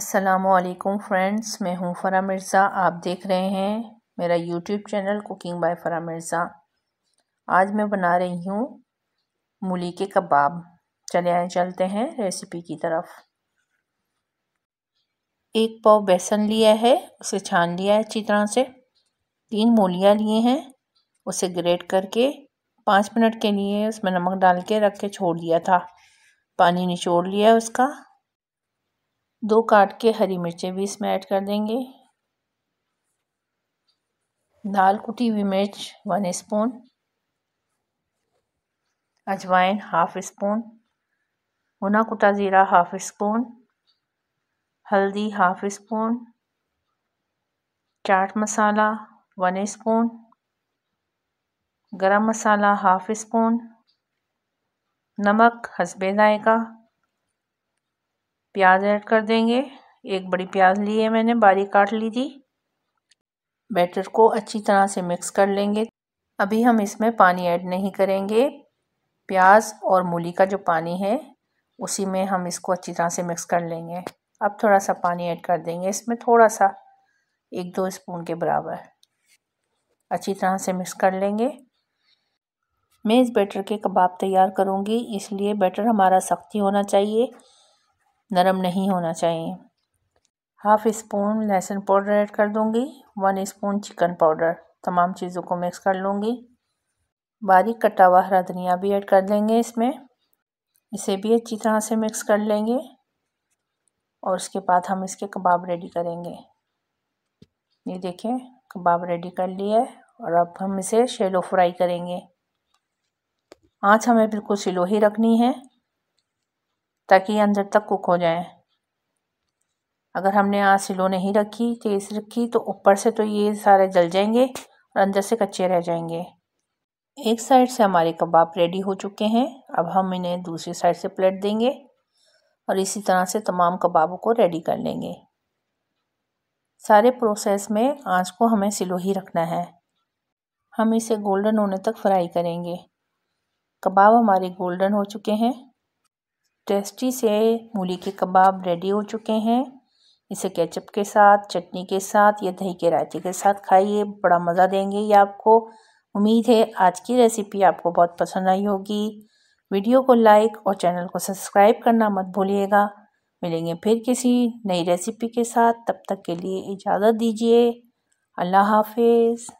असलकुम फ्रेंड्स मैं हूं फ़रा मिर्ज़ा आप देख रहे हैं मेरा YouTube channel cooking by Farah Mirza आज मैं बना रही हूं मूली के कबाब चले आए चलते हैं रेसिपी की तरफ एक पाव बेसन लिया है उसे छान लिया है अच्छी तरह से तीन मूलियाँ लिए हैं उसे ग्रेट करके पाँच मिनट के लिए उसमें नमक डाल के रख के छोड़ दिया था पानी निचोड़ लिया उसका दो काट के हरी मिर्चें भी इसमें ऐड कर देंगे दाल कुटी हुई मिर्च वन स्पून अजवाइन हाफ स्पून भुना कुटा ज़ीरा हाफ स्पून हल्दी हाफ स्पून चाट मसाला वन स्पून गरम मसाला हाफ स्पून नमक हसबे जाएगा प्याज ऐड कर देंगे एक बड़ी प्याज ली है मैंने बारीक काट ली थी बैटर को अच्छी तरह से मिक्स कर लेंगे अभी हम इसमें पानी ऐड नहीं करेंगे प्याज और मूली का जो पानी है उसी में हम इसको अच्छी तरह से मिक्स कर लेंगे अब थोड़ा सा पानी ऐड कर देंगे इसमें थोड़ा सा एक दो स्पून के बराबर अच्छी तरह से मिक्स कर लेंगे मैं इस बैटर के कबाब तैयार करूँगी इसलिए बैटर हमारा सख्ती होना चाहिए नरम नहीं होना चाहिए हाफ़ स्पून लहसुन पाउडर ऐड कर दूंगी वन स्पून चिकन पाउडर तमाम चीज़ों को मिक्स कर लूँगी बारीक कटा हुआ हरा धनिया भी ऐड कर देंगे इसमें इसे भी अच्छी तरह से मिक्स कर लेंगे और उसके बाद हम इसके कबाब रेडी करेंगे ये देखें कबाब रेडी कर लिया है और अब हम इसे शेलो फ्राई करेंगे आँच हमें बिल्कुल सिलो ही रखनी है ताकि अंदर तक कुक हो जाए अगर हमने आज सिलो नहीं रखी तेज़ रखी तो ऊपर से तो ये सारे जल जाएंगे और अंदर से कच्चे रह जाएंगे एक साइड से हमारे कबाब रेडी हो चुके हैं अब हम इन्हें दूसरी साइड से पलट देंगे और इसी तरह से तमाम कबाबों को रेडी कर लेंगे सारे प्रोसेस में आंच को हमें सिलो ही रखना है हम इसे गोल्डन होने तक फ्राई करेंगे कबाब हमारे गोल्डन हो चुके हैं टेस्टी से मूली के कबाब रेडी हो चुके हैं इसे केचप के साथ चटनी के साथ या दही के रायते के साथ खाइए बड़ा मज़ा देंगे ये आपको उम्मीद है आज की रेसिपी आपको बहुत पसंद आई होगी वीडियो को लाइक और चैनल को सब्सक्राइब करना मत भूलिएगा मिलेंगे फिर किसी नई रेसिपी के साथ तब तक के लिए इजाज़त दीजिए अल्लाह हाफिज़